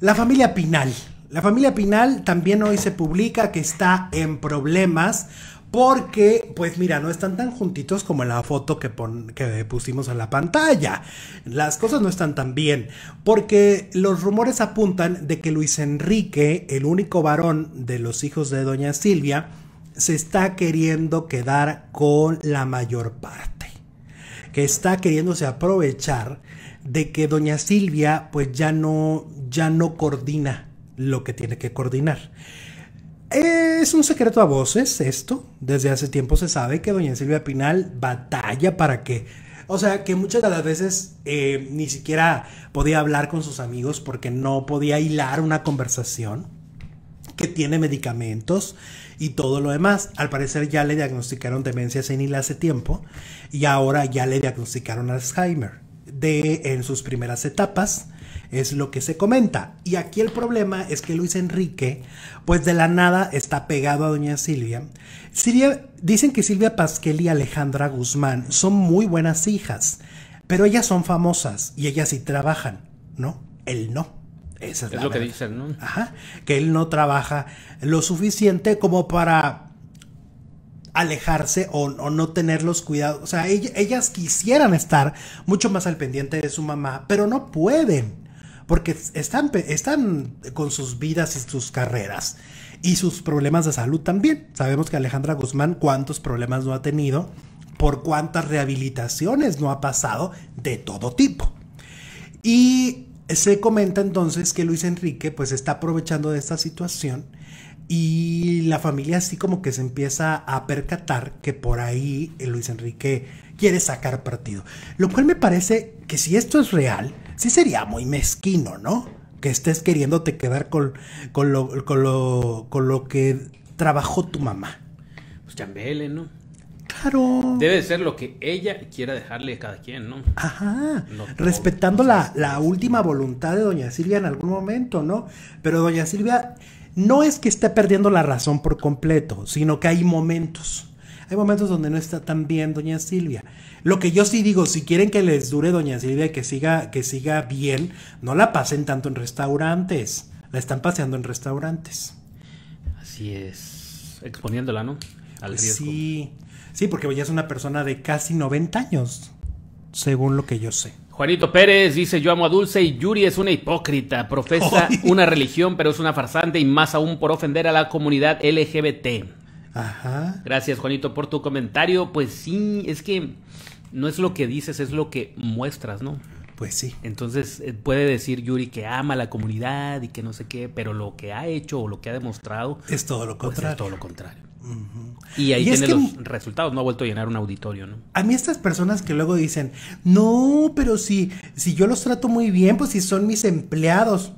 La familia Pinal. La familia Pinal también hoy se publica que está en problemas porque, pues mira, no están tan juntitos como en la foto que, que pusimos en la pantalla. Las cosas no están tan bien, porque los rumores apuntan de que Luis Enrique, el único varón de los hijos de Doña Silvia, se está queriendo quedar con la mayor parte que está queriéndose aprovechar de que doña Silvia pues ya no, ya no coordina lo que tiene que coordinar. Es un secreto a voces esto. Desde hace tiempo se sabe que doña Silvia Pinal batalla para que... O sea, que muchas de las veces eh, ni siquiera podía hablar con sus amigos porque no podía hilar una conversación que tiene medicamentos y todo lo demás. Al parecer ya le diagnosticaron demencia senil hace tiempo y ahora ya le diagnosticaron Alzheimer de en sus primeras etapas es lo que se comenta. Y aquí el problema es que Luis Enrique, pues de la nada está pegado a doña Silvia. Silvia dicen que Silvia Pasquel y Alejandra Guzmán son muy buenas hijas, pero ellas son famosas y ellas sí trabajan, ¿no? Él no es, lo que dicen, ¿no? Ajá, que él no trabaja lo suficiente como para alejarse o, no tener los cuidados. O sea, ellas quisieran estar mucho más al pendiente de su mamá, pero no pueden, porque están, están con sus vidas y sus carreras y sus problemas de salud también. Sabemos que Alejandra Guzmán cuántos problemas no ha tenido, por cuántas rehabilitaciones no ha pasado de todo tipo. Y se comenta entonces que Luis Enrique pues está aprovechando de esta situación y la familia así como que se empieza a percatar que por ahí eh, Luis Enrique quiere sacar partido. Lo cual me parece que si esto es real, sí sería muy mezquino, ¿no? Que estés queriéndote quedar con, con, lo, con, lo, con lo que trabajó tu mamá. Pues chambele, ¿no? Debe ser lo que ella quiera dejarle a cada quien, ¿no? Ajá. Respetando la, la última voluntad de doña Silvia en algún momento, ¿no? Pero doña Silvia no es que esté perdiendo la razón por completo, sino que hay momentos. Hay momentos donde no está tan bien Doña Silvia. Lo que yo sí digo, si quieren que les dure Doña Silvia, que siga, que siga bien, no la pasen tanto en restaurantes. La están paseando en restaurantes. Así es. Exponiéndola, ¿no? Al pues riesgo. Sí. Sí, porque ya es una persona de casi 90 años, según lo que yo sé. Juanito Pérez dice, yo amo a Dulce y Yuri es una hipócrita, profesa una religión, pero es una farsante y más aún por ofender a la comunidad LGBT. Ajá. Gracias Juanito por tu comentario. Pues sí, es que no es lo que dices, es lo que muestras, ¿no? Pues sí. Entonces eh, puede decir Yuri que ama a la comunidad y que no sé qué, pero lo que ha hecho o lo que ha demostrado... Es todo lo pues contrario. es todo lo contrario. Y ahí tiene los resultados, no ha vuelto a llenar un auditorio, ¿no? A mí estas personas que luego dicen, no, pero si, si yo los trato muy bien, pues si son mis empleados.